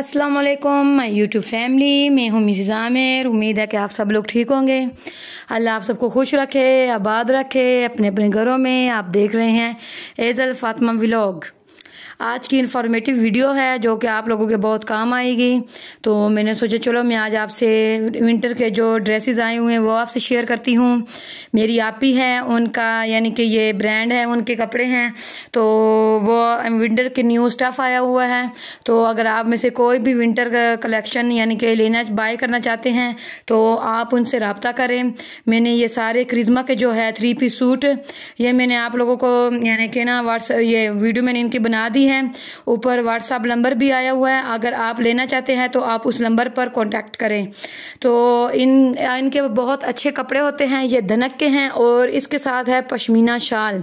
अस्सलाम वालेकुम my YouTube family मैं हूँ मिसिज़ आमिर उम्मीद है कि आप सब लोग ठीक होंगे अल्लाह आप सबको खुश रखे आबाद रखे अपने अपने घरों में आप देख रहे हैं एजल फातमा व्लॉग आज की इन्फॉर्मेटिव वीडियो है जो कि आप लोगों के बहुत काम आएगी तो मैंने सोचा चलो मैं आज आपसे विंटर के जो ड्रेसेस आए हुए हैं वो आपसे शेयर करती हूँ मेरी आप ही है उनका यानी कि ये ब्रांड है उनके कपड़े हैं तो वो विंटर के न्यू स्टफ़ आया हुआ है तो अगर आप में से कोई भी विंटर कलेक्शन यानी कि लेना बाय करना चाहते हैं तो आप उनसे रबता करें मैंने ये सारे क्रिज्मा के जो है थ्री पीस सूट ये मैंने आप लोगों को यानी कि ना व्हाट्सएप ये वीडियो मैंने इनकी बना दी हैं ऊपर व्हाट्सअप नंबर भी आया हुआ है अगर आप लेना चाहते हैं तो आप उस नंबर पर कॉन्टैक्ट करें तो इन इनके बहुत अच्छे कपड़े होते हैं ये धनक के हैं और इसके साथ है पशमीना शाल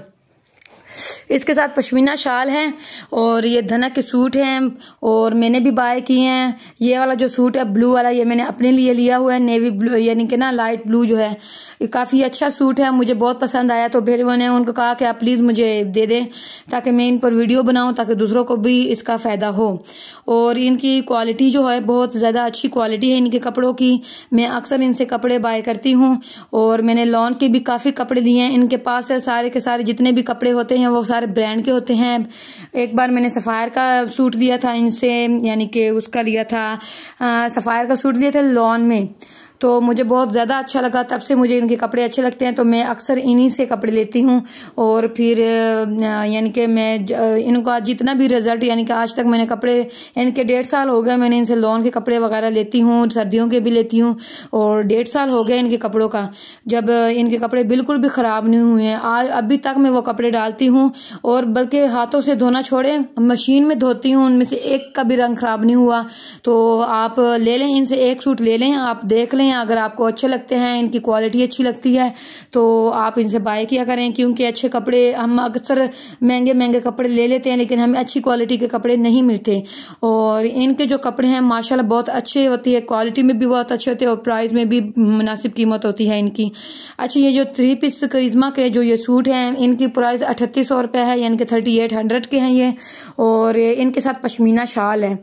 इसके साथ पश्मीना शाल है और ये धनक के सूट हैं और मैंने भी बाय किए हैं ये वाला जो सूट है ब्लू वाला ये मैंने अपने लिए लिया हुआ है नेवी ब्लू यानी कि ना लाइट ब्लू जो है ये काफ़ी अच्छा सूट है मुझे बहुत पसंद आया तो फिर उन्होंने उनको कहा कि आप प्लीज़ मुझे दे दें ताकि मैं इन पर वीडियो बनाऊँ ताकि दूसरों को भी इसका फ़ायदा हो और इनकी क्वालिटी जो है बहुत ज़्यादा अच्छी क्वालिटी है इनके कपड़ों की मैं अक्सर इनसे कपड़े बाय करती हूँ और मैंने लॉन के भी काफ़ी कपड़े लिए हैं इनके पास है सारे के सारे जितने भी कपड़े होते हैं हैं वो सारे ब्रांड के होते हैं एक बार मैंने सफ़ायर का सूट दिया था इनसे यानी कि उसका लिया था सफ़ायर का सूट लिया था लॉन में तो मुझे बहुत ज़्यादा अच्छा लगा तब से मुझे इनके कपड़े अच्छे लगते हैं तो मैं अक्सर इन्हीं से कपड़े लेती हूँ और फिर यानी कि मैं इनका जितना भी रिज़ल्ट यानी कि आज तक मैंने कपड़े यानी कि डेढ़ साल हो गए मैंने इनसे लॉन के कपड़े वगैरह लेती हूँ सर्दियों के भी लेती हूँ और डेढ़ साल हो गया इनके कपड़ों का जब इनके कपड़े बिल्कुल भी ख़राब नहीं हुए हैं आज अभी तक मैं वो कपड़े डालती हूँ और बल्कि हाथों से धोना छोड़े मशीन में धोती हूँ उनमें से एक का भी रंग ख़राब नहीं हुआ तो आप ले लें इनसे एक सूट ले लें आप देख लें करें अगर आपको अच्छे लगते हैं इनकी क्वालिटी अच्छी लगती है तो आप इनसे बाय किया करें क्योंकि अच्छे कपड़े हम अक्सर महंगे महंगे कपड़े ले लेते हैं लेकिन हमें अच्छी क्वालिटी के कपड़े नहीं मिलते और इनके जो कपड़े हैं माशाल्लाह बहुत अच्छे होती है क्वालिटी में भी बहुत अच्छे होते हैं और प्राइस में भी मुनासिब कीमत होती है इनकी अच्छा ये जो थ्री पीस करिज्मा के जो ये सूट हैं इनकी प्राइस अठतीस सौ रुपये है यानी कि थर्टी एट हंड्रेड के हैं ये और इनके साथ पश्मीना शाल है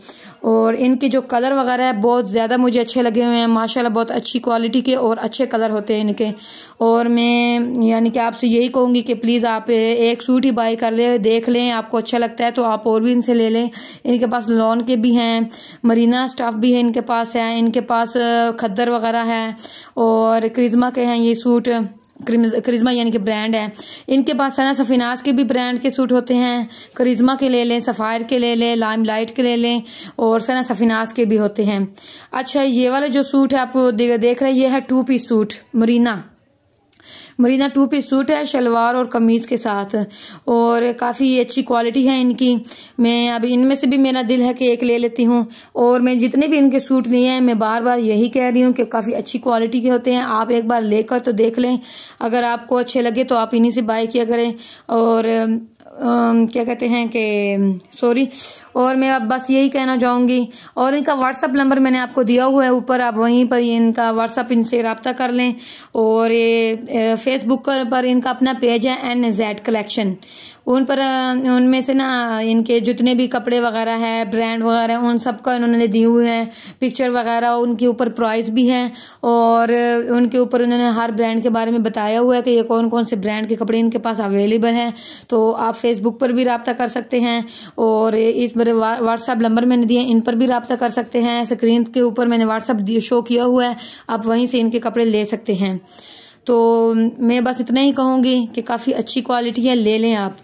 और इनके जो कलर वगैरह है बहुत ज़्यादा मुझे अच्छे लगे हुए हैं माशाल्लाह बहुत अच्छी क्वालिटी के और अच्छे कलर होते हैं इनके और मैं यानी कि आपसे यही कहूँगी कि प्लीज़ आप एक सूट ही बाई कर लें देख लें आपको अच्छा लगता है तो आप और भी इनसे ले लें इनके पास लॉन के भी हैं मरीना स्टाफ भी है इनके पास है इनके पास खद्दर वगैरह है और क्रिज्मा के हैं ये सूट करिज्मा यानी कि ब्रांड है इनके पास सना सफिनास के भी ब्रांड के सूट होते हैं करिज्मा के ले लें सफ़ायर के ले लें लाइम लाइट के ले लें और सना सफिनास के भी होते हैं अच्छा ये वाला जो सूट है आप देख रहे हैं ये है two piece suit Marina Marina two piece suit है शलवार और कमीज़ के साथ और काफ़ी अच्छी क्वालिटी है इनकी मैं अभी इनमें से भी मेरा दिल है कि एक ले लेती हूँ और मैं जितने भी इनके सूट लिए हैं मैं बार बार यही कह रही हूँ कि काफ़ी अच्छी क्वालिटी के होते हैं आप एक बार लेकर तो देख लें अगर आपको अच्छे लगे तो आप इन्हीं से बाय किया करें और आ, क्या कहते हैं कि सॉरी और मैं अब बस यही कहना चाहूँगी और इनका व्हाट्सअप नंबर मैंने आपको दिया हुआ है ऊपर आप वहीं पर इनका व्हाट्सअप इनसे रबता कर लें और ये फेसबुक पर इनका अपना पेज है एन जेड कलेक्शन उन पर उनमें से ना इनके जितने भी कपड़े वगैरह है ब्रांड वगैरह उन सब का इन्होंने दिए हुए हैं पिक्चर वगैरह उनके ऊपर प्राइस भी है और उनके ऊपर उन्होंने हर ब्रांड के बारे में बताया हुआ है कि ये कौन कौन से ब्रांड के कपड़े इनके पास अवेलेबल हैं तो आप फेसबुक पर भी रबता कर सकते हैं और इस नंबर व्हाट्सएप नंबर मैंने दिए इन पर भी रबता कर सकते हैं स्क्रीन के ऊपर मैंने व्हाट्सएप शो किया हुआ है आप वहीं से इनके कपड़े ले सकते हैं तो मैं बस इतना ही कहूँगी कि काफ़ी अच्छी क्वालिटी है ले लें आप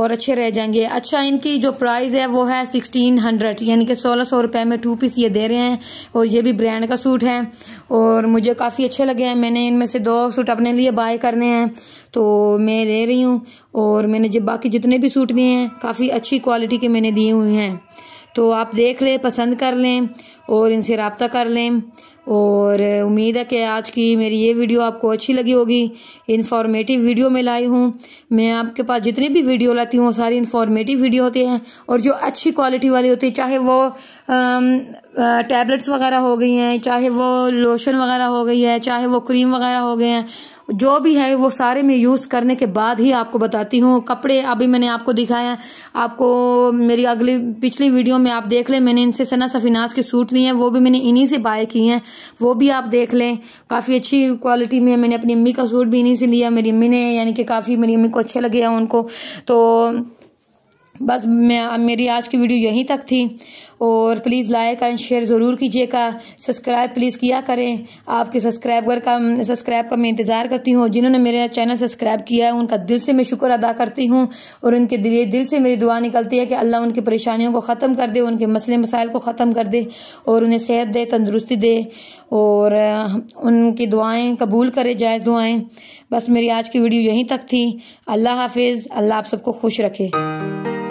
और अच्छे रह जाएंगे अच्छा इनकी जो प्राइस है वो है सिक्सटीन हंड्रेड यानी कि सोलह सौ रुपये में टू पीस ये दे रहे हैं और ये भी ब्रांड का सूट है और मुझे काफ़ी अच्छे लगे हैं मैंने इनमें से दो सूट अपने लिए बाय करने हैं तो मैं ले रही हूँ और मैंने जब बाकी जितने भी सूट लिए हैं काफ़ी अच्छी क्वालिटी के मैंने दिए हुए हैं तो आप देख लें पसंद कर लें और इनसे रबता कर लें और उम्मीद है कि आज की मेरी ये वीडियो आपको अच्छी लगी होगी इन्फॉर्मेटिव वीडियो में लाई हूँ मैं आपके पास जितनी भी वीडियो लाती हूँ वो सारी इन्फॉर्मेटिव वीडियो होती हैं और जो अच्छी क्वालिटी वाली होती है चाहे वो टैबलेट्स वगैरह हो गई हैं चाहे वो लोशन वगैरह हो गई है चाहे वो क्रीम वगैरह हो गए हैं जो भी है वो सारे मैं यूज़ करने के बाद ही आपको बताती हूँ कपड़े अभी मैंने आपको दिखाया आपको मेरी अगली पिछली वीडियो में आप देख लें मैंने इनसे सना सफिनाज के सूट लिए हैं वो भी मैंने इन्हीं से बाय किए हैं वो भी आप देख लें काफ़ी अच्छी क्वालिटी में मैंने अपनी अम्मी का सूट भी इन्हीं से लिया मेरी अम्मी ने यानी कि काफ़ी मेरी अम्मी को अच्छे लगे हैं उनको तो बस मैं मेरी आज की वीडियो यहीं तक थी और प्लीज़ लाइक एंड शेयर ज़रूर कीजिएगा सब्सक्राइब प्लीज़ किया करें आपके सब्सक्राइबर का सब्सक्राइब का मैं इंतज़ार करती हूँ जिन्होंने मेरा चैनल सब्सक्राइब किया है उनका दिल से मैं शुक्र अदा करती हूँ और उनके दिल दिल से मेरी दुआ निकलती है कि अल्लाह उनकी परेशानियों को ख़त्म कर दे उनके मसले मसाइल को ख़त्म कर दे और उन्हें सेहत दे तंदरुस्ती दे और उनकी दुआएँ कबूल करे जायज़ दुआएँ बस मेरी आज की वीडियो यहीं तक थी अल्लाह हाफिज़ अल्लाह आप सबको खुश रखे